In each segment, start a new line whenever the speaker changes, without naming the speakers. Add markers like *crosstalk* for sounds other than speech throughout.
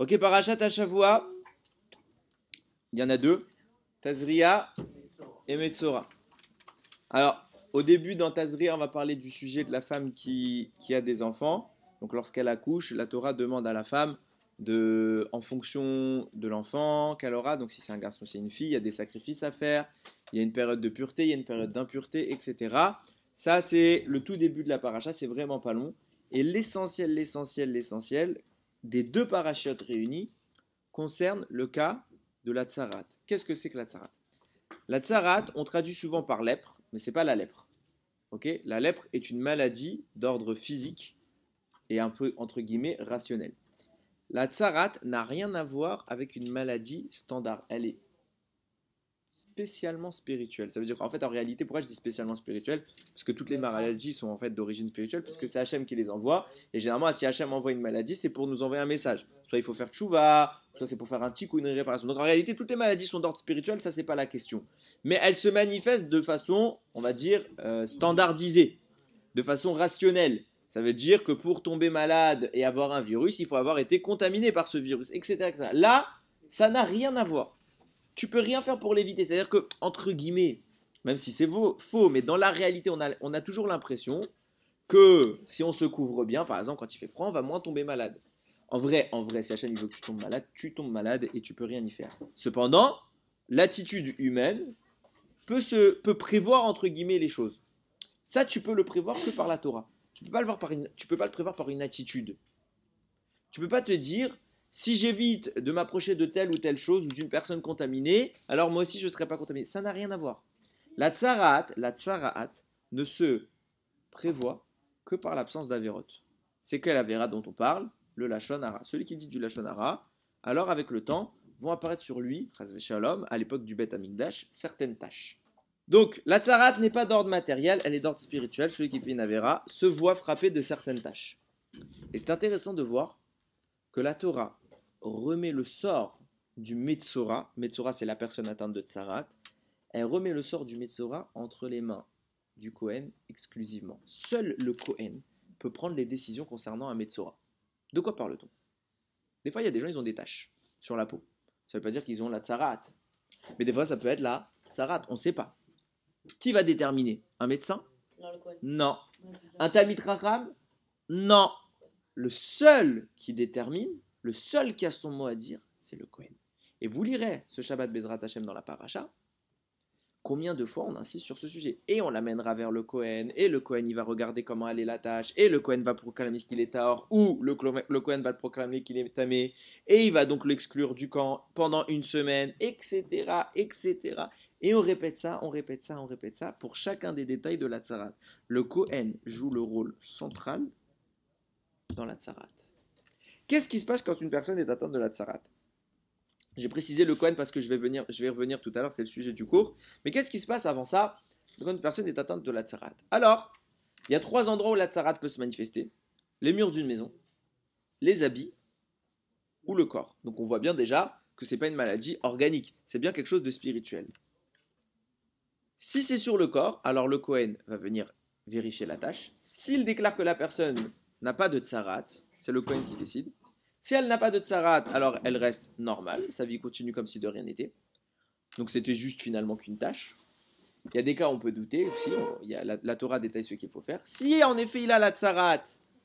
Ok, Parachat Shavua, il y en a deux, Tazria et Metzora. Alors, au début, dans Tazria, on va parler du sujet de la femme qui, a des enfants. Donc, lorsqu'elle accouche, la Torah demande à la femme de, en fonction de l'enfant qu'elle aura. Donc si c'est un garçon, ou si c'est une fille, il y a des sacrifices à faire, il y a une période de pureté, il y a une période d'impureté, etc. Ça, c'est le tout début de la paracha, c'est vraiment pas long. Et l'essentiel, l'essentiel, l'essentiel, des deux parachutes réunis concernent le cas de la tsarat. Qu'est-ce que c'est que la tsarat La tsarat, on traduit souvent par lèpre, mais ce n'est pas la lèpre. la lèpre est une maladie d'ordre physique et un peu entre guillemets rationnelle. La tsarat n'a rien à voir avec une maladie standard. Elle est spécialement spirituel. Ça veut dire qu'en fait, en réalité, pourquoi je dis spécialement spirituel Parce que toutes les maladies sont en fait d'origine spirituelle, puisque c'est Hachem qui les envoie. Et généralement, si Hachem envoie une maladie, c'est pour nous envoyer un message. Soit il faut faire tchouva, soit c'est pour faire un tic ou une réparation. Donc en réalité, toutes les maladies sont d'ordre spirituel, ça c'est pas la question. Mais elles se manifestent de façon, on va dire, euh, standardisée, de façon rationnelle. Ça veut dire que pour tomber malade et avoir un virus, il faut avoir été contaminé par ce virus, etc. etc. Là, ça n'a rien à voir tu peux rien faire pour l'éviter. C'est-à-dire que, entre guillemets, même si c'est faux, mais dans la réalité, on a, toujours l'impression que si on se couvre bien, par exemple, quand il fait froid, on va moins tomber malade. En vrai, en vrai, si Hachem veut que tu tombes malade, tu tombes malade et tu peux rien y faire. Cependant, l'attitude humaine peut, se, peut prévoir, entre guillemets, les choses. Ça, tu peux le prévoir que par la Torah. Tu peux peux pas le prévoir par une attitude. Tu peux pas te dire, si j'évite de m'approcher de telle ou telle chose ou d'une personne contaminée, alors moi aussi je ne serai pas contaminé. Ça n'a rien à voir. La tsaraat, la ne se prévoit que par l'absence d'Averot. C'est quelle avéra dont on parle Le lachonara. Celui qui dit du lachonara, alors avec le temps, vont apparaître sur lui, à l'époque du Beth Amikdash, certaines tâches. Donc, la Tzara'at n'est pas d'ordre matériel, elle est d'ordre spirituel. Celui qui fait une Avera se voit frappé de certaines tâches. Et c'est intéressant de voir que la Torah remet le sort du Metzora, Metzora c'est la personne atteinte de Tsarat, elle remet le sort du Metzora entre les mains du Kohen exclusivement. Seul le Kohen peut prendre les décisions concernant un Metzora. De quoi parle-t-on Des fois, il y a des gens, ils ont des taches sur la peau. Ça ne veut pas dire qu'ils ont la Tsarat. Mais des fois, ça peut être la Tsarat, on ne sait pas. Qui va déterminer Un médecin Non. Un Talmid Non. Le seul qui détermine, le seul qui a son mot à dire, c'est le Kohen. Et vous lirez ce Shabbat Bezrat Hashem dans la paracha, combien de fois on insiste sur ce sujet. Et on l'amènera vers le Kohen, et le Kohen, il va regarder comment elle est la tâche, et le Kohen va proclamer qu'il est Tahor, ou le, Kohen Cohen va proclamer qu'il est Tamé, et il va donc l'exclure du camp pendant une semaine, etc., etc. Et on répète ça, on répète ça, on répète ça pour chacun des détails de la Tzarat. Le Kohen joue le rôle central dans la Tzarat. Qu'est-ce qui se passe quand une personne est atteinte de la tsarate J'ai précisé le Kohen parce que je vais, revenir tout à l'heure, c'est le sujet du cours. Mais qu'est-ce qui se passe avant ça quand une personne est atteinte de la tsarate Alors, il y a trois endroits où la tsarate peut se manifester les murs d'une maison, les habits ou le corps. Donc on voit bien déjà que ce n'est pas une maladie organique, c'est bien quelque chose de spirituel. Si c'est sur le corps, alors le Kohen va venir vérifier la tâche. S'il déclare que la personne n'a pas de tsarate, c'est le coin qui décide. Si elle n'a pas de tsarat, alors elle reste normale, sa vie continue comme si de rien n'était. Donc c'était juste finalement qu'une tâche. Il y a des cas où on peut douter aussi, la, Torah détaille ce qu'il faut faire. Si en effet il a la tsarat,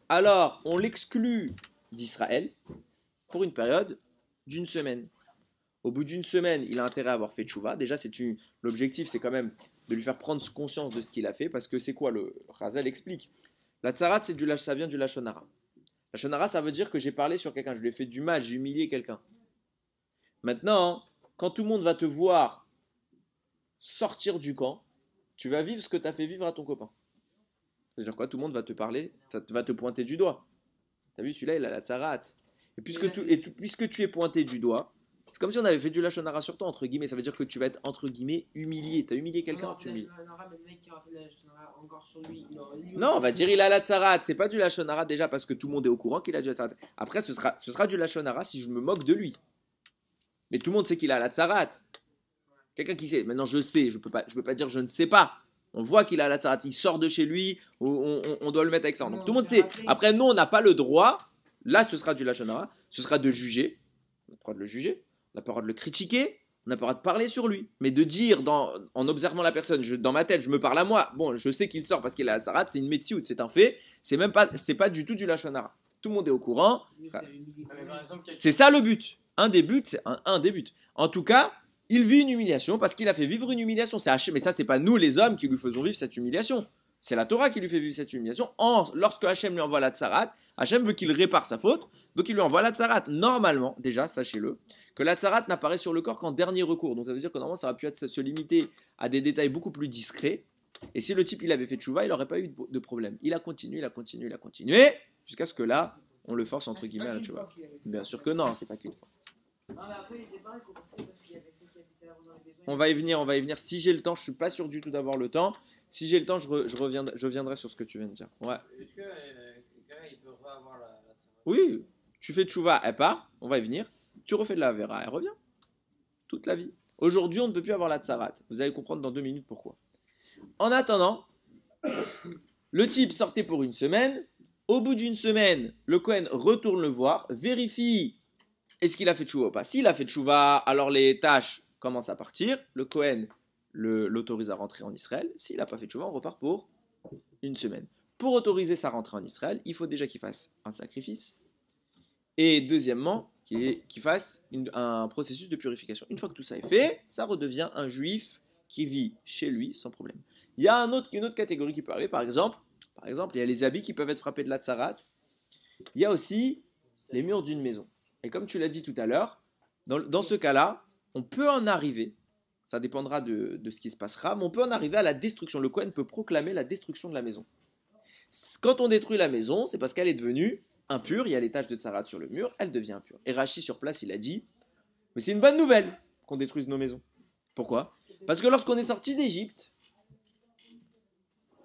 alors on l'exclut d'Israël pour une période d'une semaine. Au bout d'une semaine, il a intérêt à avoir fait tchouva. Déjà, c'est l'objectif, c'est quand même de lui faire prendre conscience de ce qu'il a fait, parce que c'est quoi le Razel explique. La tsarat, c'est du ça vient du lachonara. Lachonara, ça veut dire que j'ai parlé sur quelqu'un, je lui ai fait du mal, j'ai humilié quelqu'un. Maintenant, quand tout le monde va te voir sortir du camp, tu vas vivre ce que tu as fait vivre à ton copain. C'est-à-dire quoi Tout le monde va te parler, ça va te pointer du doigt. T'as vu, celui-là, il a la tsarate. et puisque tu es pointé du doigt, c'est comme si on avait fait du lachonara sur toi, entre guillemets. Ça veut dire que tu vas être, entre guillemets, humilié. T'as humilié quelqu'un, Non, on va dire il a la tsarat. C'est pas du lachonara déjà parce que tout le monde est au courant qu'il a du tsarat. Après, ce sera, ce sera du lachonara si je me moque de lui. Mais tout le monde sait qu'il a la tsarat. Quelqu'un qui sait. Maintenant, je sais. Je peux pas, je peux pas dire je ne sais pas. On voit qu'il a la tsarat. Il sort de chez lui. On, doit le mettre avec ça. Donc tout le monde sait. Après, nous, on n'a pas le droit. Là, ce sera du lachonara. Ce sera de juger. On a le droit de le juger n'a pas le droit de le critiquer, on n'a pas le droit de parler sur lui. Mais de dire, en observant la personne, dans ma tête, je me parle à moi, bon, je sais qu'il sort parce qu'il a la sarat, c'est une ou c'est un fait, c'est même pas, du tout du lachonara. Tout le monde est au courant. Ah, c'est ça le but. Un des buts, c'est un, des buts. En tout cas, il vit une humiliation parce qu'il a fait vivre une humiliation. C'est mais ça, n'est pas nous les hommes qui lui faisons vivre cette humiliation. C'est la Torah qui lui fait vivre cette humiliation. En, lorsque Hachem lui envoie la tsarat, Hachem veut qu'il répare sa faute, donc il lui envoie la tsarat. Normalement, déjà, sachez-le, que la tsarat n'apparaît sur le corps qu'en dernier recours. Donc ça veut dire que normalement, ça aurait pu se limiter à des détails beaucoup plus discrets. Et si le type il avait fait tchouva, il n'aurait pas eu de problème. Il a continué, il a continué, il a continué, jusqu'à ce que là, on le force entre ah, guillemets à la Bien sûr que non, c'est pas qu'une fois. on, va y venir, on va y venir. Si j'ai le temps, je suis pas sûr du tout d'avoir le temps. Si j'ai le temps, je, reviendrai, sur ce que tu viens de dire. Oui, tu fais de chouva, elle part, on va y venir. Tu refais de la vera, elle revient. Toute la vie. Aujourd'hui, on ne peut plus avoir la tsarate. Vous allez comprendre dans deux minutes pourquoi. En attendant, *coughs* le type sortait pour une semaine. Au bout d'une semaine, le Cohen retourne le voir, vérifie est-ce qu'il a fait chouva ou pas. S'il a fait chouva, alors les tâches commencent à partir. Le Cohen l'autorise à rentrer en Israël. S'il n'a pas fait de choix on repart pour une semaine. Pour autoriser sa rentrée en Israël, il faut déjà qu'il fasse un sacrifice. Et deuxièmement, qu'il fasse un processus de purification. Une fois que tout ça est fait, ça redevient un juif qui vit chez lui sans problème. Il y a une autre catégorie qui peut arriver, par exemple, par exemple, il y a les habits qui peuvent être frappés de la tsarat. Il y a aussi les murs d'une maison. Et comme tu l'as dit tout à l'heure, dans ce cas-là, on peut en arriver ça dépendra de, ce qui se passera, mais on peut en arriver à la destruction. Le Kohen peut proclamer la destruction de la maison. Quand on détruit la maison, c'est parce qu'elle est devenue impure. Il y a les taches de Tsarat sur le mur, elle devient impure. Et Rachid, sur place, il a dit Mais c'est une bonne nouvelle qu'on détruise nos maisons. Pourquoi Parce que lorsqu'on est sorti d'Égypte,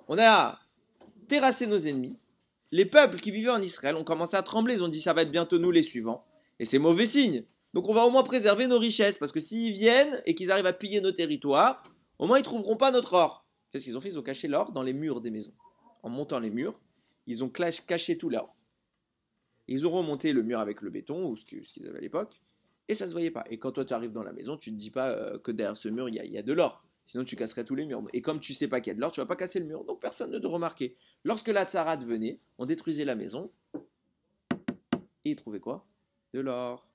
on a terrassé nos ennemis. Les peuples qui vivaient en Israël ont commencé à trembler. Ils ont dit Ça va être bientôt nous les suivants. Et c'est mauvais signe. Donc on va au moins préserver nos richesses, parce que s'ils viennent et qu'ils arrivent à piller nos territoires, au moins ils trouveront pas notre or. Qu'est-ce qu'ils ont fait Ils ont caché l'or dans les murs des maisons. En montant les murs, ils ont caché tout l'or. Ils ont remonté le mur avec le béton, ou ce qu'ils avaient à l'époque, et ça se voyait pas. Et quand toi tu arrives dans la maison, tu ne dis pas euh, que derrière ce mur il y, a de l'or. Sinon tu casserais tous les murs. Et comme tu sais pas qu'il y a de l'or, tu vas pas casser le mur. Donc personne ne te remarquait. Lorsque la tsarade venait, on détruisait la maison. Et ils trouvaient quoi De l'or.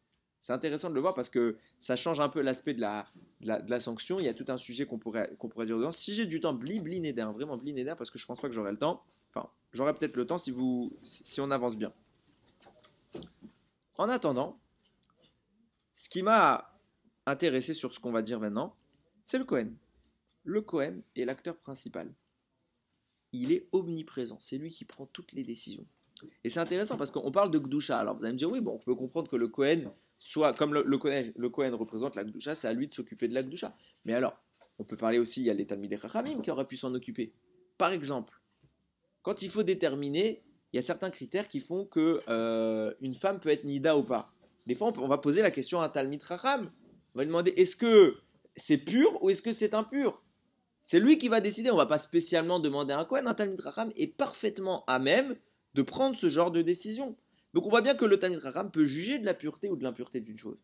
C'est intéressant de le voir parce que ça change un peu l'aspect de la, sanction. Il y a tout un sujet qu'on pourrait, pourrait dire dedans. Si j'ai du temps, bli bli hein, vraiment bli parce que je ne pense pas que j'aurai le temps. Enfin, j'aurai peut-être le temps si, vous, si on avance bien. En attendant, ce qui m'a intéressé sur ce qu'on va dire maintenant, c'est le Cohen. Le Cohen est l'acteur principal. Il est omniprésent. C'est lui qui prend toutes les décisions. Et c'est intéressant parce qu'on parle de Gdusha. Alors vous allez me dire, oui, bon, on peut comprendre que le Cohen soit comme le, Kohen, représente la c'est à lui de s'occuper de la Mais alors, on peut parler aussi, il y a l'état des qui aurait pu s'en occuper. Par exemple, quand il faut déterminer, il y a certains critères qui font que euh, une femme peut être Nida ou pas. Des fois, on, va poser la question à un Talmid Chacham. On va lui demander est-ce que c'est pur ou est-ce que c'est impur C'est lui qui va décider. On ne va pas spécialement demander à un Kohen. Un Talmid Chacham est parfaitement à même de prendre ce genre de décision. Donc on voit bien que le Talmud Raham peut juger de la pureté ou de l'impureté d'une chose.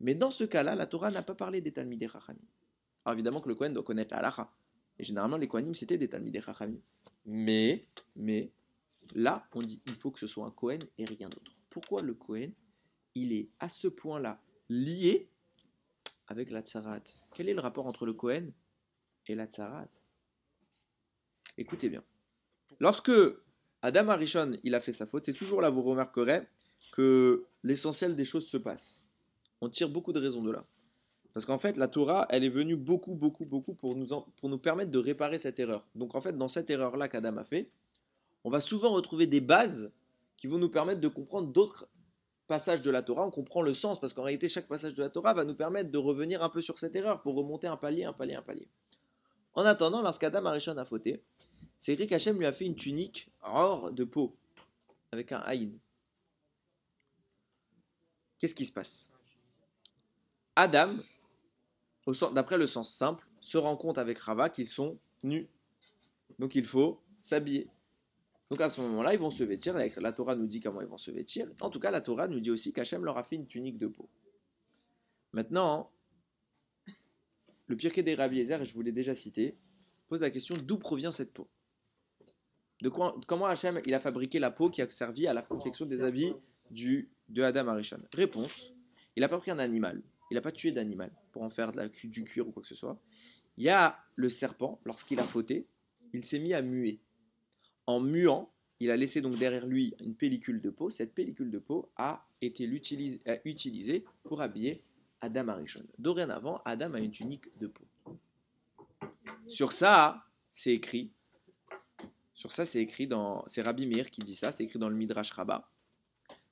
Mais dans ce cas-là, la Torah n'a pas parlé des Talmud Alors évidemment que le Kohen doit connaître la Et généralement, les Kohenim, c'était des Talmud Mais, mais, là, on dit il faut que ce soit un Kohen et rien d'autre. Pourquoi le Kohen, il est à ce point-là lié avec la Tzarat Quel est le rapport entre le Kohen et la Tzarat Écoutez bien. Lorsque Adam Harishon, il a fait sa faute. C'est toujours là, vous remarquerez que l'essentiel des choses se passe. On tire beaucoup de raisons de là. Parce qu'en fait, la Torah, elle est venue beaucoup, beaucoup, beaucoup pour nous, pour nous permettre de réparer cette erreur. Donc en fait, dans cette erreur-là qu'Adam a fait, on va souvent retrouver des bases qui vont nous permettre de comprendre d'autres passages de la Torah. On comprend le sens, parce qu'en réalité, chaque passage de la Torah va nous permettre de revenir un peu sur cette erreur pour remonter un palier, un palier, un palier. En attendant, lorsqu'Adam Harishon a fauté, c'est écrit qu'Hachem lui a fait une tunique Or de peau, avec un haïn. Qu'est-ce qui se passe Adam, d'après le sens simple, se rend compte avec Rava qu'ils sont nus. Donc il faut s'habiller. Donc à ce moment-là, ils vont se vêtir. La Torah nous dit comment ils vont se vêtir. En tout cas, la Torah nous dit aussi qu'Hachem leur a fait une tunique de peau. Maintenant, le pire qu'est des Rabbi et je vous l'ai déjà cité, pose la question d'où provient cette peau comment Hachem il a fabriqué la peau qui a servi à la confection des habits du, de Adam Arishon Réponse il n'a pas pris un animal, il n'a pas tué d'animal pour en faire du cuir ou quoi que ce soit. Il y a le serpent, lorsqu'il a fauté, il s'est mis à muer. En muant, il a laissé donc derrière lui une pellicule de peau. Cette pellicule de peau a été utilisée, pour habiller Adam Arishon. Dorénavant, Adam a une tunique de peau. Sur ça, c'est écrit sur ça, c'est écrit dans. C'est Rabbi Meir qui dit ça, c'est écrit dans le Midrash Rabbah.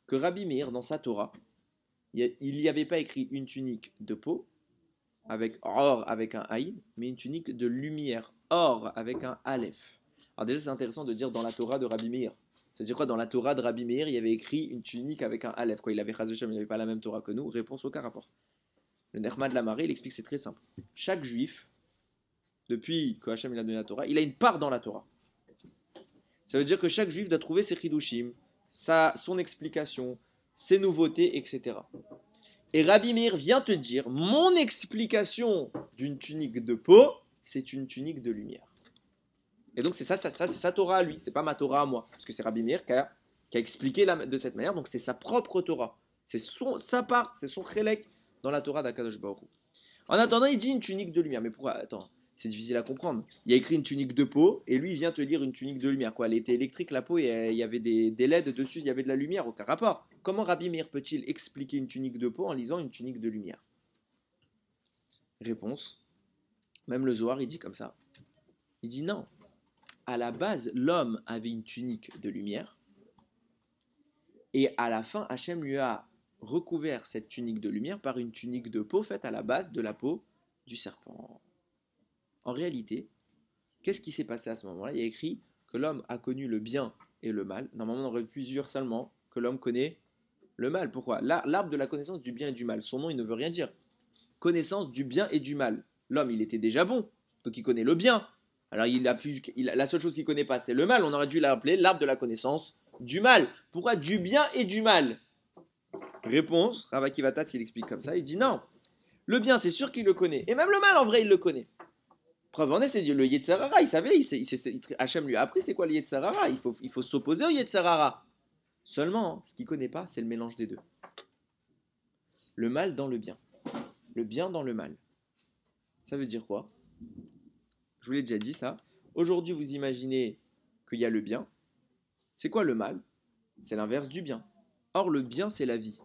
Que Rabbi Meir, dans sa Torah, il n'y avait pas écrit une tunique de peau, avec or avec un haïd, mais une tunique de lumière, or avec un aleph. Alors déjà, c'est intéressant de dire dans la Torah de Rabbi Meir. C'est-à-dire quoi Dans la Torah de Rabbi Meir, il y avait écrit une tunique avec un aleph. Quoi, il avait Chazvechem, il n'avait pas la même Torah que nous. Réponse aucun rapport. Le Nerma de la marée, il explique c'est très simple. Chaque juif, depuis que il a donné la Torah, il a une part dans la Torah. Ça veut dire que chaque juif doit trouver ses chidushim, sa, son explication, ses nouveautés, etc. Et Rabbi Meir vient te dire mon explication d'une tunique de peau, c'est une tunique de lumière. Et donc c'est ça, ça, ça c'est sa Torah à lui, c'est pas ma Torah à moi, parce que c'est Rabbi Meir qui a, expliqué la, de cette manière, donc c'est sa propre Torah, c'est son, sa part, c'est son chélek dans la Torah d'Akadosh Baruch. En attendant, il dit une tunique de lumière, mais pourquoi Attends, c'est difficile à comprendre. Il a écrit une tunique de peau et lui il vient te lire une tunique de lumière. Quoi. Elle était électrique, la peau, et euh, il y avait des, des LED dessus, il y avait de la lumière, aucun rapport. Comment Rabbi Meir peut-il expliquer une tunique de peau en lisant une tunique de lumière Réponse. Même le Zohar, il dit comme ça. Il dit non. À la base, l'homme avait une tunique de lumière. Et à la fin, Hachem lui a recouvert cette tunique de lumière par une tunique de peau faite à la base de la peau du serpent. En réalité, qu'est-ce qui s'est passé à ce moment-là Il y a écrit que l'homme a connu le bien et le mal. Normalement, on aurait pu dire seulement que l'homme connaît le mal. Pourquoi L'arbre de la connaissance du bien et du mal. Son nom, il ne veut rien dire. Connaissance du bien et du mal. L'homme, il était déjà bon, donc il connaît le bien. Alors, il a la seule chose qu'il connaît pas, c'est le mal. On aurait dû l'appeler l'arbre de la connaissance du mal. Pourquoi du bien et du mal Réponse, Ravakivatat, il explique comme ça. Il dit non. Le bien, c'est sûr qu'il le connaît. Et même le mal, en vrai, il le connaît. Preuve en est, c'est le Yetzerara. Il savait, Hachem lui a appris c'est quoi le Yetzerara. Il faut, il faut s'opposer au Yetzerara. Seulement, ce qu'il ne connaît pas, c'est le mélange des deux. Le mal dans le bien. Le bien dans le mal. Ça veut dire quoi Je vous l'ai déjà dit ça. Aujourd'hui, vous imaginez qu'il y a le bien. C'est quoi le mal C'est l'inverse du bien. Or, le bien, c'est la vie.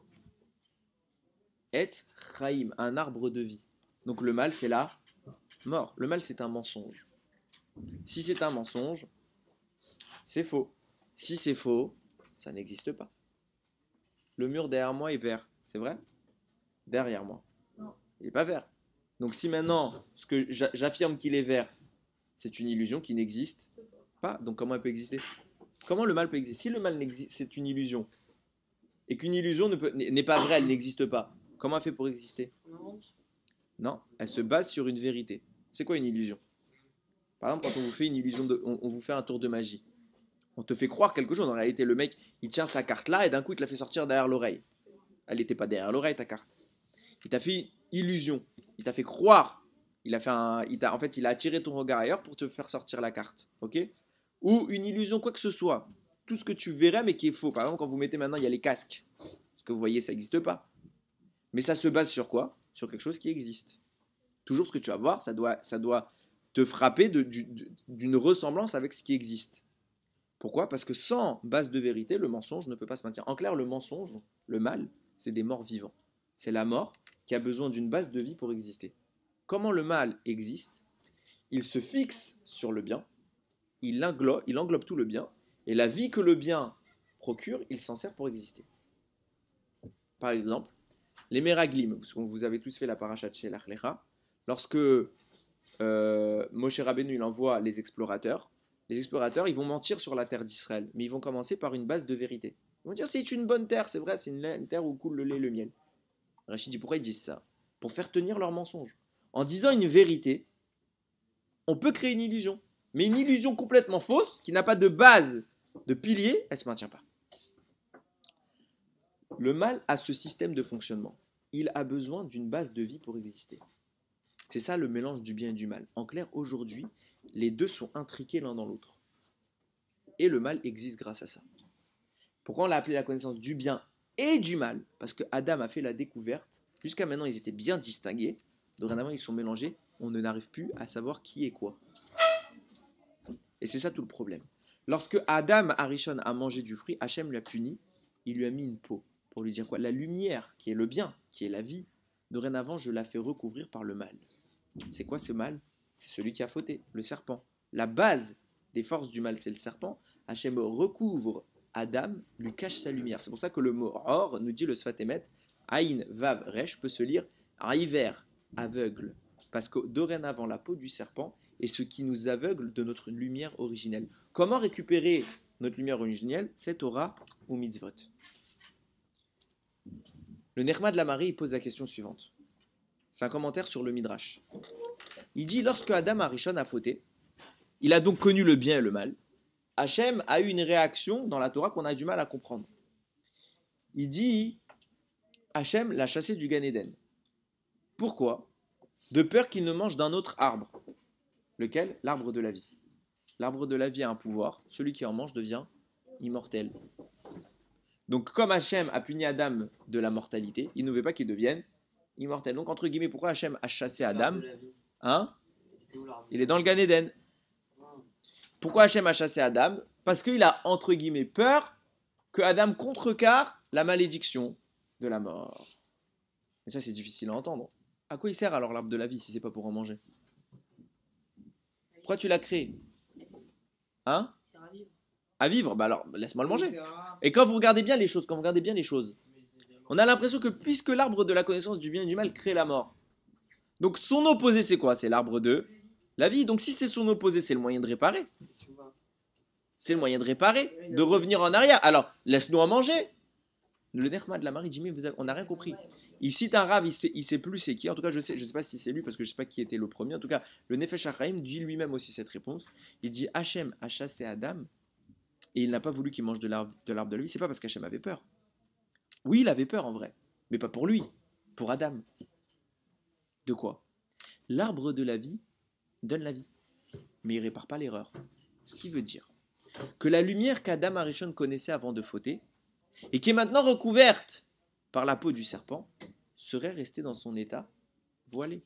Et Chaim, un arbre de vie. Donc le mal, c'est la mort. Le mal, c'est un mensonge. Si c'est un mensonge, c'est faux. Si c'est faux, ça n'existe pas. Le mur derrière moi est vert, c'est vrai Derrière moi. Il n'est pas vert. Donc si maintenant, ce que j'affirme qu'il est vert, c'est une illusion qui n'existe pas, donc comment elle peut exister Comment le mal peut exister Si le mal n'existe, c'est une illusion, et qu'une illusion n'est pas vraie, elle n'existe pas, comment elle fait pour exister Non, elle se base sur une vérité. C'est quoi une illusion Par exemple, quand on vous fait une illusion, on, vous fait un tour de magie. On te fait croire quelque chose. En réalité, le mec, il tient sa carte là et d'un coup, il te la fait sortir derrière l'oreille. Elle n'était pas derrière l'oreille, ta carte. Il t'a fait illusion. Il t'a fait croire. Il a fait il a, en fait, il a attiré ton regard ailleurs pour te faire sortir la carte. OK Ou une illusion, quoi que ce soit. Tout ce que tu verrais, mais qui est faux. Par exemple, quand vous mettez maintenant, il y a les casques. Ce que vous voyez, ça n'existe pas. Mais ça se base sur quoi Sur quelque chose qui existe toujours ce que tu vas voir, ça doit, ça doit te frapper d'une ressemblance avec ce qui existe. Pourquoi Parce que sans base de vérité, le mensonge ne peut pas se maintenir. En clair, le mensonge, le mal, c'est des morts vivants. C'est la mort qui a besoin d'une base de vie pour exister. Comment le mal existe Il se fixe sur le bien, il englobe, il englobe tout le bien, et la vie que le bien procure, il s'en sert pour exister. Par exemple, les méraglimes, vous avez tous fait la paracha de Lorsque euh, Moshe Rabbeinu il envoie les explorateurs, les explorateurs ils vont mentir sur la terre d'Israël, mais ils vont commencer par une base de vérité. Ils vont dire c'est une bonne terre, c'est vrai, c'est une, terre où coule le lait et le miel. Rachid dit pourquoi ils disent ça Pour faire tenir leur mensonge. En disant une vérité, on peut créer une illusion, mais une illusion complètement fausse qui n'a pas de base, de pilier, elle se maintient pas. Le mal a ce système de fonctionnement. Il a besoin d'une base de vie pour exister. C'est ça le mélange du bien et du mal. En clair, aujourd'hui, les deux sont intriqués l'un dans l'autre. Et le mal existe grâce à ça. Pourquoi on l'a appelé la connaissance du bien et du mal Parce que Adam a fait la découverte. Jusqu'à maintenant, ils étaient bien distingués. Dorénavant, ils sont mélangés. On ne n'arrive plus à savoir qui est quoi. Et c'est ça tout le problème. Lorsque Adam Arishon, a mangé du fruit, Hachem l'a puni. Il lui a mis une peau. Pour lui dire quoi La lumière, qui est le bien, qui est la vie, dorénavant, je la fais recouvrir par le mal. C'est quoi ce mal C'est celui qui a fauté, le serpent. La base des forces du mal, c'est le serpent. Hachem recouvre Adam, lui cache sa lumière. C'est pour ça que le mot or, nous dit le Sfatemet, Aïn, Vav, Resh peut se lire Aïver, aveugle. Parce que dorénavant, la peau du serpent est ce qui nous aveugle de notre lumière originelle. Comment récupérer notre lumière originelle C'est aura ou mitzvot. Le Nerma de la Marie pose la question suivante. C'est un commentaire sur le Midrash. Il dit Lorsque Adam Arishon a fauté, il a donc connu le bien et le mal. Hachem a eu une réaction dans la Torah qu'on a du mal à comprendre. Il dit Hachem l'a chassé du Gan Pourquoi De peur qu'il ne mange d'un autre arbre. Lequel L'arbre de la vie. L'arbre de la vie a un pouvoir. Celui qui en mange devient immortel. Donc, comme Hachem a puni Adam de la mortalité, il ne veut pas qu'il devienne immortel. Donc, entre guillemets, pourquoi Hachem a chassé Adam hein Il est dans le Gan Pourquoi Hachem a chassé Adam Parce qu'il a, entre guillemets, peur que Adam contrecarre la malédiction de la mort. Et ça, c'est difficile à entendre. À quoi il sert alors l'arbre de la vie si c'est pas pour en manger Pourquoi tu l'as créé Hein à vivre. Bah alors, laisse-moi le manger. Et quand vous regardez bien les choses, quand vous regardez bien les choses, on a l'impression que puisque l'arbre de la connaissance du bien et du mal crée la mort. Donc son opposé, c'est quoi C'est l'arbre de la vie. Donc si c'est son opposé, c'est le moyen de réparer. C'est le moyen de réparer, de revenir en arrière. Alors, laisse-nous en manger. Le Nerma de la Marie dit, mais vous on n'a rien compris. Il cite un rave, il sait, sait plus c'est qui. En tout cas, je ne sais, je sais pas si c'est lui, parce que je ne sais pas qui était le premier. En tout cas, le Nefesh Achraim dit lui-même aussi cette réponse. Il dit, Hachem a chassé Adam, et il n'a pas voulu qu'il mange de l'arbre de, de la vie. C'est pas parce qu'Hachem avait peur. Oui, il avait peur en vrai, mais pas pour lui, pour Adam. De quoi L'arbre de la vie donne la vie, mais il répare pas l'erreur. Ce qui veut dire que la lumière qu'Adam Arishon connaissait avant de fauter, et qui est maintenant recouverte par la peau du serpent, serait restée dans son état voilé.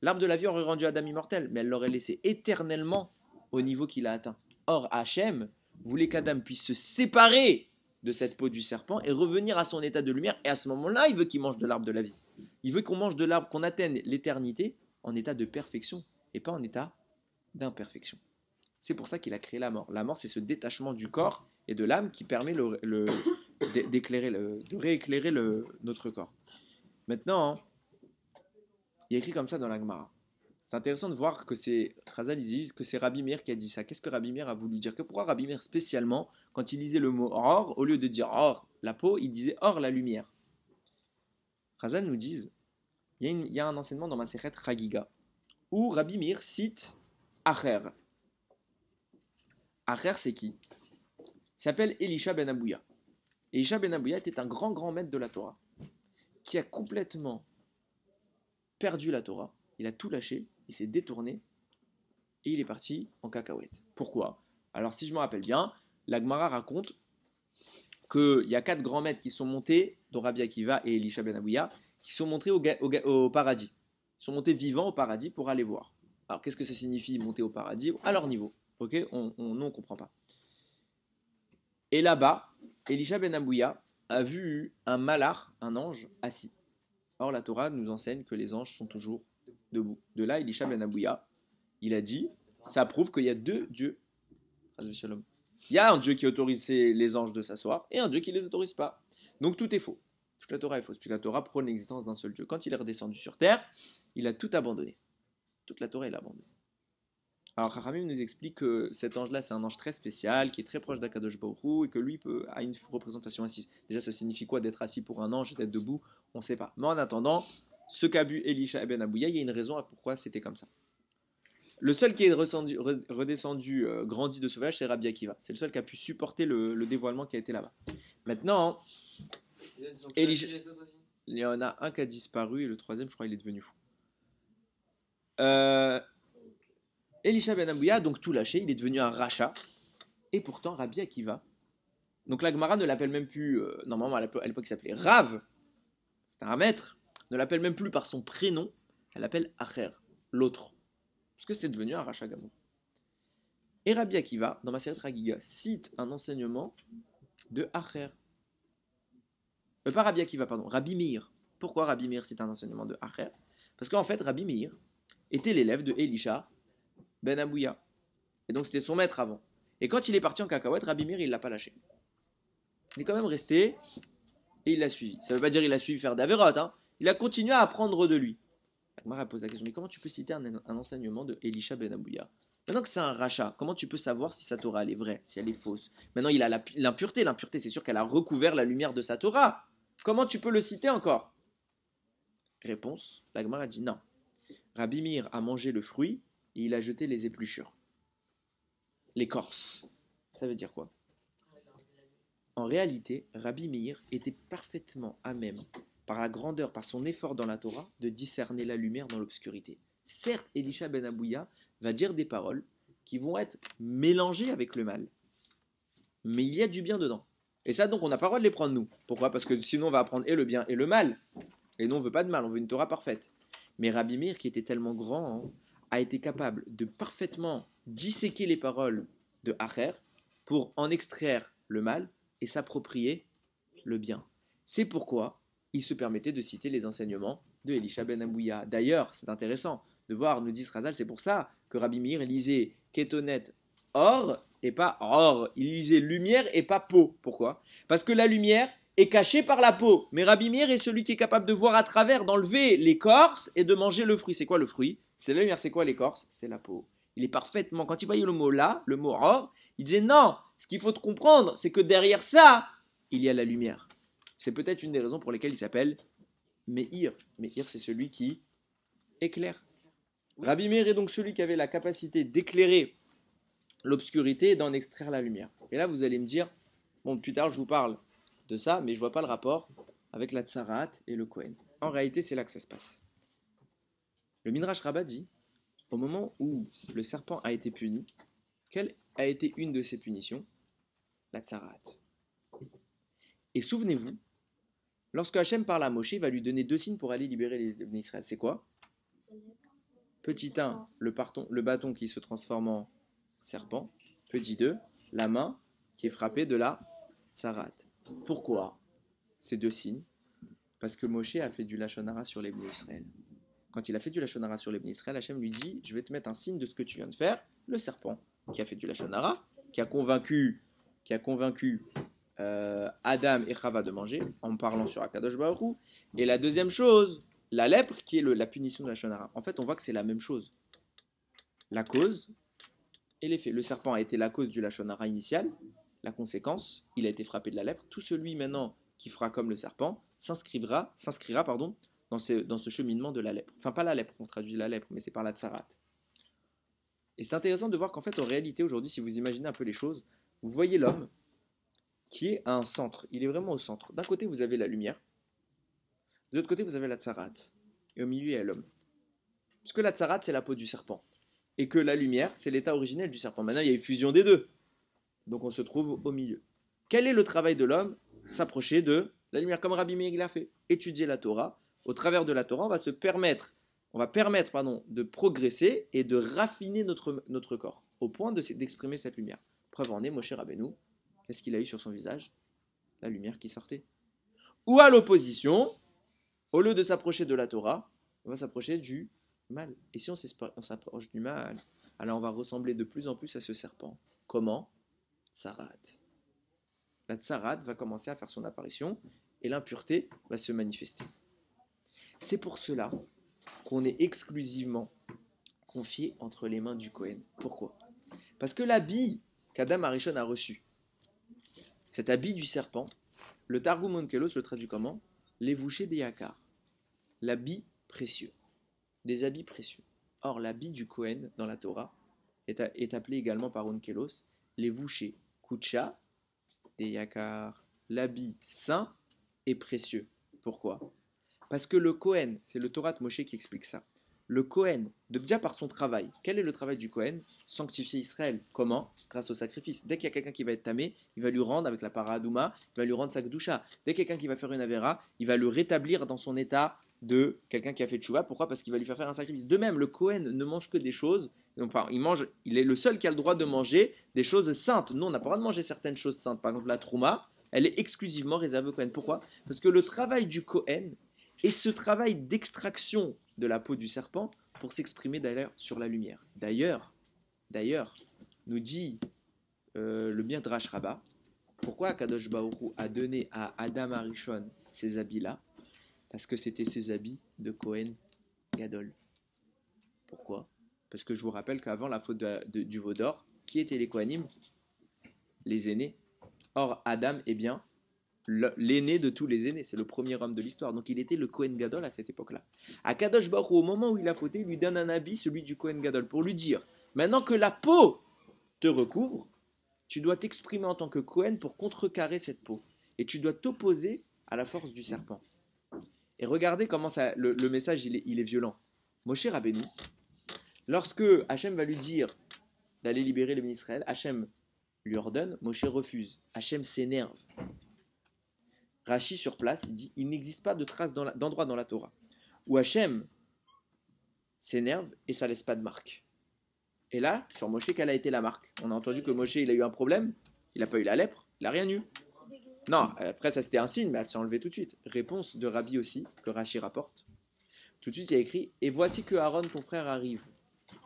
L'arbre de la vie aurait rendu Adam immortel, mais elle l'aurait laissé éternellement au niveau qu'il a atteint. Or, Hachem voulait qu'Adam puisse se séparer de cette peau du serpent et revenir à son état de lumière. Et à ce moment-là, il veut qu'il mange de l'arbre de la vie. Il veut qu'on mange de l'arbre, qu'on atteigne l'éternité en état de perfection et pas en état d'imperfection. C'est pour ça qu'il a créé la mort. La mort, c'est ce détachement du corps et de l'âme qui permet le, *coughs* d'éclairer le, de rééclairer notre corps. Maintenant, hein, il écrit comme ça dans l'Agmara. C'est intéressant de voir que c'est Khazal, que c'est Rabbi Meir qui a dit ça. Qu'est-ce que Rabbi Meir a voulu dire Que pourquoi Rabbi Meir spécialement, quand il disait le mot or, au lieu de dire or la peau, il disait or la lumière Khazal nous disent, il y, a un enseignement dans ma sérette Ragiga, où Rabbi Meir cite Acher. Acher, c'est qui Il s'appelle Elisha ben Abouya. Elisha ben Abouya était un grand grand maître de la Torah qui a complètement perdu la Torah. Il a tout lâché il s'est détourné et il est parti en cacahuète. Pourquoi Alors, si je me rappelle bien, l'Agmara raconte qu'il y a quatre grands maîtres qui sont montés, dont Rabbi Akiva et Elisha Ben Abouya, qui sont montés au, au, paradis. Ils sont montés vivants au paradis pour aller voir. Alors, qu'est-ce que ça signifie monter au paradis À leur niveau. Ok on, on, non, comprend pas. Et là-bas, Elisha Ben Abouya a vu un malar, un ange, assis. Or, la Torah nous enseigne que les anges sont toujours debout. De là, Elisha ben Abouya, il a dit ça prouve qu'il y a deux dieux. Il y a un Dieu qui autorise les anges de s'asseoir et un Dieu qui ne les autorise pas. Donc tout est faux. Toute la Torah est fausse, puisque la Torah prône l'existence d'un seul Dieu. Quand il est redescendu sur terre, il a tout abandonné. Toute la Torah, il a abandonné. Alors, Haramim nous explique que cet ange-là, c'est un ange très spécial, qui est très proche d'Akadosh Baurou, et que lui peut, a une représentation assise. Déjà, ça signifie quoi d'être assis pour un ange et d'être debout On ne sait pas. Mais en attendant, ce qu'a bu Elisha Ben Abouya, il y a une raison à pourquoi c'était comme ça. Le seul qui est redescendu, euh, grandi de sauvage, c'est Rabbi Akiva. C'est le seul qui a pu supporter le, dévoilement qui a été là-bas. Maintenant, Elisha, il y en a un qui a disparu et le troisième, je crois, il est devenu fou. Euh, Elisha Ben Abouya donc tout lâché, il est devenu un rachat. Et pourtant, Rabbi Akiva. Donc l'agmara ne l'appelle même plus. Euh, normalement, à l'époque, il s'appelait Rav. C'était un maître ne l'appelle même plus par son prénom, elle l'appelle Acher, l'autre. Parce que c'est devenu un rachat Et Rabbi Akiva, dans ma série Ragiga, cite un enseignement de Acher. Euh, pas Rabbi Akiva, pardon, Rabbi Meir. Pourquoi Rabbi Meir cite un enseignement de Acher Parce qu'en fait, Rabbi Meir était l'élève de Elisha Ben Abouya. Et donc c'était son maître avant. Et quand il est parti en cacahuète, Rabbi Meir, il l'a pas lâché. Il est quand même resté et il l'a suivi. Ça veut pas dire qu'il l'a suivi faire d'Averot, hein. Il a continué à apprendre de lui. a posé la question mais comment tu peux citer un, enseignement de Elisha ben Abouya Maintenant que c'est un rachat, comment tu peux savoir si sa Torah elle est vraie, si elle est fausse Maintenant il a l'impureté, l'impureté c'est sûr qu'elle a recouvert la lumière de sa Torah. Comment tu peux le citer encore Réponse, a dit non. Rabbi a mangé le fruit et il a jeté les épluchures. L'écorce. Ça veut dire quoi En réalité, Rabbi était parfaitement à même par la grandeur, par son effort dans la Torah, de discerner la lumière dans l'obscurité. Certes, Elisha ben Abouya va dire des paroles qui vont être mélangées avec le mal, mais il y a du bien dedans. Et ça, donc, on n'a pas le droit de les prendre, nous. Pourquoi Parce que sinon, on va apprendre et le bien et le mal. Et nous, on veut pas de mal, on veut une Torah parfaite. Mais Rabbi Meir, qui était tellement grand, hein, a été capable de parfaitement disséquer les paroles de Acher pour en extraire le mal et s'approprier le bien. C'est pourquoi il se permettait de citer les enseignements de Elisha ben Abouya. D'ailleurs, c'est intéressant de voir, nous dit Razal, c'est pour ça que Rabbi Meir lisait Ketonet or et pas or. Il lisait lumière et pas peau. Pourquoi Parce que la lumière est cachée par la peau. Mais Rabbi Meir est celui qui est capable de voir à travers, d'enlever l'écorce et de manger le fruit. C'est quoi le fruit C'est la lumière. C'est quoi l'écorce C'est la peau. Il est parfaitement. Quand il voyait le mot là, le mot or, il disait non, ce qu'il faut comprendre, c'est que derrière ça, il y a la lumière. C'est peut-être une des raisons pour lesquelles il s'appelle Meir. Meir, c'est celui qui éclaire. Rabbi Meir est donc celui qui avait la capacité d'éclairer l'obscurité et d'en extraire la lumière. Et là, vous allez me dire, bon, plus tard, je vous parle de ça, mais je vois pas le rapport avec la Tsarat et le Kohen. En réalité, c'est là que ça se passe. Le Midrash Rabbah dit, au moment où le serpent a été puni, quelle a été une de ses punitions La Tsarat. Et souvenez-vous, Lorsque Hachem parle à Moshe, il va lui donner deux signes pour aller libérer les, Israël. C'est quoi Petit 1, le, parton, le bâton qui se transforme en serpent. Petit 2, la main qui est frappée de la sarate. Pourquoi ces deux signes Parce que Moshe a fait du lachonara sur les Israël. Quand il a fait du lachonara sur les Israël, Hachem lui dit Je vais te mettre un signe de ce que tu viens de faire, le serpent qui a fait du lachonara, qui a convaincu, qui a convaincu euh, Adam et Chava de manger en parlant sur Akadosh Baruch Et la deuxième chose, la lèpre qui est la punition de la Shonara. En fait, on voit que c'est la même chose. La cause et l'effet. Le serpent a été la cause du Lachonara initial, la conséquence, il a été frappé de la lèpre. Tout celui maintenant qui fera comme le serpent s'inscrira, s'inscrira pardon, dans ce, cheminement de la lèpre. Enfin, pas la lèpre, on traduit la lèpre, mais c'est par la tsarat. Et c'est intéressant de voir qu'en fait, en réalité, aujourd'hui, si vous imaginez un peu les choses, vous voyez l'homme qui est à un centre. Il est vraiment au centre. D'un côté, vous avez la lumière. De l'autre côté, vous avez la tsarat. Et au milieu, il y a l'homme. Parce que la tsarat, c'est la peau du serpent. Et que la lumière, c'est l'état originel du serpent. Maintenant, il y a une fusion des deux. Donc, on se trouve au milieu. Quel est le travail de l'homme S'approcher de la lumière, comme Rabbi Meir l'a fait. Étudier la Torah. Au travers de la Torah, on va se permettre, on va permettre pardon, de progresser et de raffiner notre, notre corps au point d'exprimer cette lumière. Preuve en est, Moshe Rabbeinu, Qu'est-ce qu'il a eu sur son visage La lumière qui sortait. Ou à l'opposition, au lieu de s'approcher de la Torah, on va s'approcher du mal. Et si on s'approche du mal, alors on va ressembler de plus en plus à ce serpent. Comment Tsarat. La tsarat va commencer à faire son apparition et l'impureté va se manifester. C'est pour cela qu'on est exclusivement confié entre les mains du Kohen. Pourquoi Parce que la bille qu'Adam Arishon a reçue, cet habit du serpent, le Targum Onkelos le traduit comment L'évouché des Yakar, l'habit précieux, des habits précieux. Or, l'habit du Kohen dans la Torah est, appelé également par Onkelos l'évouché, Kucha, des Yakar, l'habit saint et précieux. Pourquoi Parce que le Kohen, c'est le Torah de Moshe qui explique ça le Cohen, déjà par son travail, quel est le travail du Cohen Sanctifier Israël. Comment Grâce au sacrifice. Dès qu'il y a quelqu'un qui va être tamé, il va lui rendre, avec la paradouma, il va lui rendre sa doucha. Dès qu'il y a quelqu'un qui va faire une avera, il va le rétablir dans son état de quelqu'un qui a fait tchouva. Pourquoi Parce qu'il va lui faire faire un sacrifice. De même, le Cohen ne mange que des choses. il, mange, il est le seul qui a le droit de manger des choses saintes. Nous, on n'a pas le droit de manger certaines choses saintes. Par exemple, la trouma, elle est exclusivement réservée au Cohen. Pourquoi Parce que le travail du Cohen est ce travail d'extraction de la peau du serpent pour s'exprimer d'ailleurs sur la lumière. D'ailleurs, d'ailleurs, nous dit le euh, le Midrash Rabbah, pourquoi Kadosh Baoru a donné à Adam Arishon ces habits-là Parce que c'était ses habits de Cohen Gadol. Pourquoi Parce que je vous rappelle qu'avant la faute du veau qui était les Kohanim Les aînés. Or, Adam, eh bien, l'aîné de tous les aînés, c'est le premier homme de l'histoire. Donc il était le Kohen Gadol à cette époque-là. À Kadosh Baruch au moment où il a fauté, il lui donne un habit, celui du Kohen Gadol, pour lui dire maintenant que la peau te recouvre, tu dois t'exprimer en tant que Kohen pour contrecarrer cette peau. Et tu dois t'opposer à la force du serpent. Et regardez comment ça, le, message il est, violent. Moshe Rabbeinu, lorsque Hachem va lui dire d'aller libérer les Israël, Hachem lui ordonne, Moshe refuse. Hachem s'énerve. Rachi sur place, il dit il n'existe pas de trace d'endroit dans la Torah Ou Hachem s'énerve et ça laisse pas de marque. Et là, sur Moshe, quelle a été la marque On a entendu que Moshe, il a eu un problème, il n'a pas eu la lèpre, il n'a rien eu. Non, après ça c'était un signe, mais elle s'est enlevée tout de suite. Réponse de Rabbi aussi, que Rachi rapporte. Tout de suite il a écrit Et voici que Aaron, ton frère, arrive.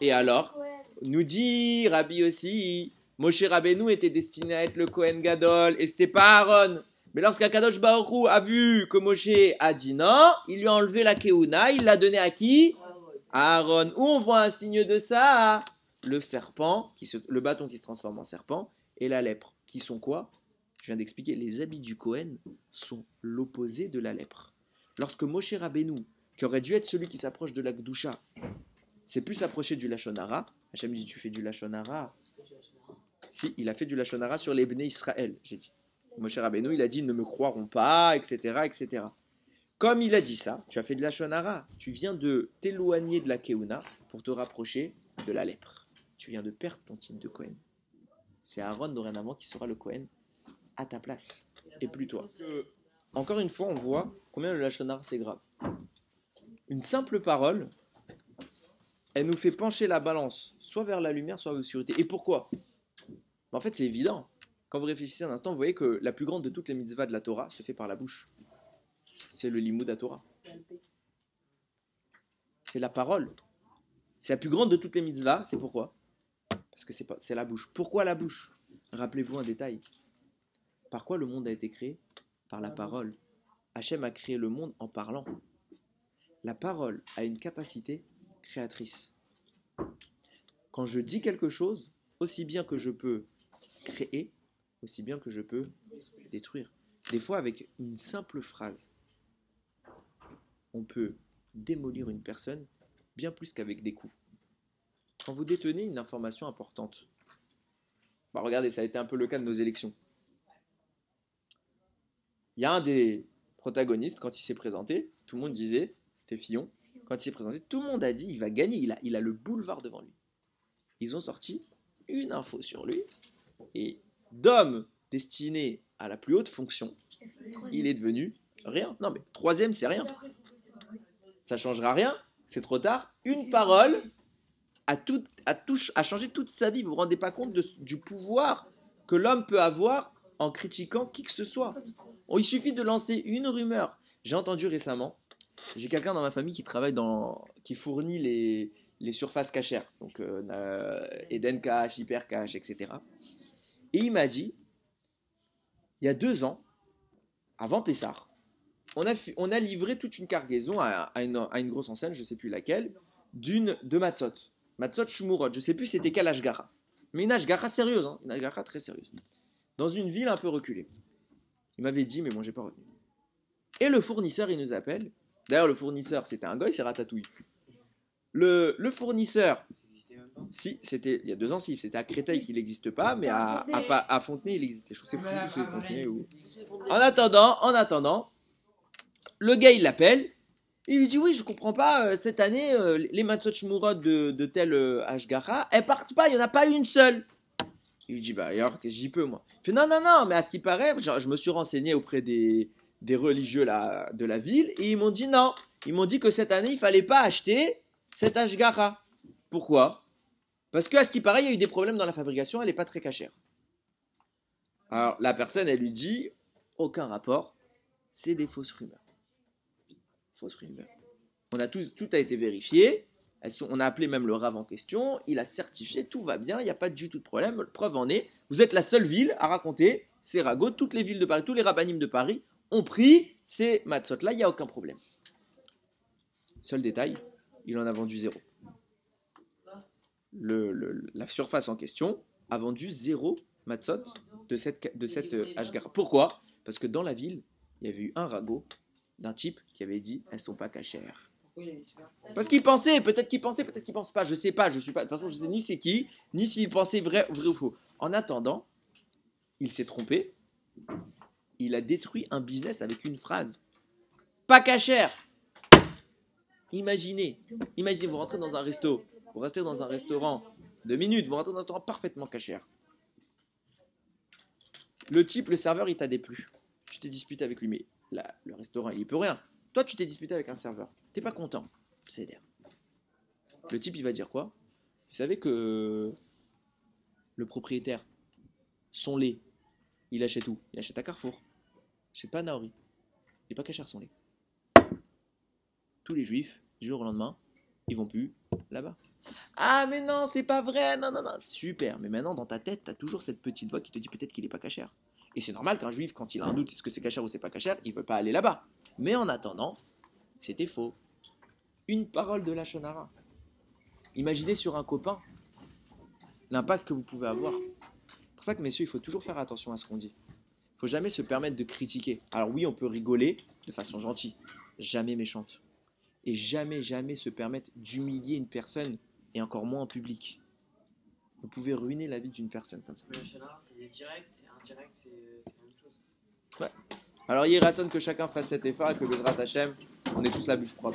Et alors, nous dit Rabbi aussi Moshe Rabbeinu était destiné à être le Kohen Gadol, et c'était pas Aaron. Mais lorsqu'Akadosh Baruchou a vu que Moshe a dit non, il lui a enlevé la Keuna, il l'a donné à qui Aaron. Où on voit un signe de ça Le serpent, qui se, le bâton qui se transforme en serpent, et la lèpre, qui sont quoi Je viens d'expliquer, les habits du Cohen sont l'opposé de la lèpre. Lorsque Moshe Rabbeinu, qui aurait dû être celui qui s'approche de la Gdusha, s'est plus s'approcher du Lachonara, Hachem dit Tu fais du Lachonara. Si, il a fait du Lachonara sur les Israël, j'ai dit cher Rabbeinu, il a dit, ne me croiront pas, etc., etc. Comme il a dit ça, tu as fait de la shonara. Tu viens de t'éloigner de la keuna pour te rapprocher de la lèpre. Tu viens de perdre ton titre de Cohen. C'est Aaron dorénavant qui sera le Cohen à ta place et plus toi. Encore une fois, on voit combien le lachonara c'est grave. Une simple parole, elle nous fait pencher la balance soit vers la lumière, soit vers l'obscurité. Et pourquoi En fait, c'est évident. Quand vous réfléchissez un instant, vous voyez que la plus grande de toutes les mitzvahs de la Torah se fait par la bouche. C'est le de la Torah. C'est la parole. C'est la plus grande de toutes les mitzvahs. C'est pourquoi Parce que c'est la bouche. Pourquoi la bouche Rappelez-vous un détail. Par quoi le monde a été créé Par la parole. Hachem a créé le monde en parlant. La parole a une capacité créatrice. Quand je dis quelque chose, aussi bien que je peux créer, aussi bien que je peux détruire. Des fois, avec une simple phrase, on peut démolir une personne bien plus qu'avec des coups. Quand vous détenez une information importante, bah regardez, ça a été un peu le cas de nos élections. Il y a un des protagonistes, quand il s'est présenté, tout le monde disait, c'était Fillon, quand il s'est présenté, tout le monde a dit, il va gagner, il a, il a le boulevard devant lui. Ils ont sorti une info sur lui, et d'homme destiné à la plus haute fonction, il est devenu rien. Non, mais troisième, c'est rien. Ça changera rien, c'est trop tard. Une parole a, tout, à changé toute sa vie. Vous vous rendez pas compte du pouvoir que l'homme peut avoir en critiquant qui que ce soit. Il suffit de lancer une rumeur. J'ai entendu récemment, j'ai quelqu'un dans ma famille qui travaille dans, qui fournit les, les surfaces cachères, donc euh, Eden Cash, Hyper Cash, etc. Et il m'a dit, il y a deux ans, avant Pessar, on a, livré toute une cargaison à, une, grosse enseigne, je ne sais plus laquelle, d'une de Matzot. Matzot chumurot, je ne sais plus c'était quelle Ashgara. Mais une Ashgara sérieuse, hein, une Ashgara très sérieuse. Dans une ville un peu reculée. Il m'avait dit, mais moi j'ai pas retenu. Et le fournisseur, il nous appelle. D'ailleurs, le fournisseur, c'était un goy, c'est Ratatouille. Le, le fournisseur, si, c'était il y a deux ans, si. C'était à Créteil qu'il n'existe pas, mais à, Fontenay, il existait. Je sais plus ah, Fontenay En attendant, en attendant, le gars, il l'appelle. Il lui dit oui, je comprends pas, euh, cette année, euh, les Matsuchimurod de, de tel euh, Ashgara, elles partent pas, il n'y en a pas une seule. Il lui dit bah alors que j'y peux moi. Il fait non, non, non, mais à ce qui paraît, je me suis renseigné auprès des, religieux de la ville et ils m'ont dit non. Ils m'ont dit que cette année, il fallait pas acheter cet Ashgara. Pourquoi parce qu'à ce qui paraît, il y a eu des problèmes dans la fabrication, elle n'est pas très cachère. Alors la personne, elle lui dit aucun rapport, c'est des fausses rumeurs. Fausses rumeurs. On a tous, tout a été vérifié. on a appelé même le RAV en question. Il a certifié, tout va bien, il n'y a pas du tout de problème. Preuve en est, vous êtes la seule ville à raconter ces ragots. Toutes les villes de Paris, tous les rabanimes de Paris ont pris ces matzot là, il n'y a aucun problème. Seul détail, il en a vendu zéro la surface en question a vendu zéro matzot de cette, de cette euh, Pourquoi Parce que dans la ville, il y avait eu un ragot d'un type qui avait dit elles sont pas cachères. Parce qu'il pensait, peut-être qu'il pensait, peut-être qu'il pense pas, je sais pas, je suis pas. De toute façon, je sais ni c'est qui, ni s'il pensait vrai, vrai ou faux. En attendant, il s'est trompé. Il a détruit un business avec une phrase. Pas cachère. Imaginez, imaginez vous rentrez dans un resto, vous restez dans un restaurant deux minutes, vous rentrez dans un restaurant parfaitement cachère. Le type, le serveur, il t'a déplu. Tu t'es disputé avec lui, mais là, le restaurant, il peut rien. Toi, tu t'es disputé avec un serveur. T'es pas content. C'est Le type, il va dire quoi Vous savez que le propriétaire, son lait, il achète où Il achète à Carrefour. Il pas à Naori. Il n'est pas cachère son lait. Tous les juifs, du jour au lendemain, ils vont plus là-bas. Ah mais non, c'est pas vrai, non, non, non. Super, mais maintenant dans ta tête, tu as toujours cette petite voix qui te dit peut-être qu'il n'est pas cachère. Et c'est normal qu'un juif, quand il a un doute, est-ce que c'est cachère ou c'est pas cachère, il veut pas aller là-bas. Mais en attendant, c'était faux. Une parole de la Shonara. Imaginez sur un copain l'impact que vous pouvez avoir. C'est pour ça que messieurs, il faut toujours faire attention à ce qu'on dit. Il faut jamais se permettre de critiquer. Alors oui, on peut rigoler de façon gentille, jamais méchante et jamais, jamais se permettre d'humilier une personne et encore moins en public. Vous pouvez ruiner la vie d'une personne comme ça. Ouais. Alors, il raton que chacun fasse cet effort et que Bezrat HM on est tous la je crois.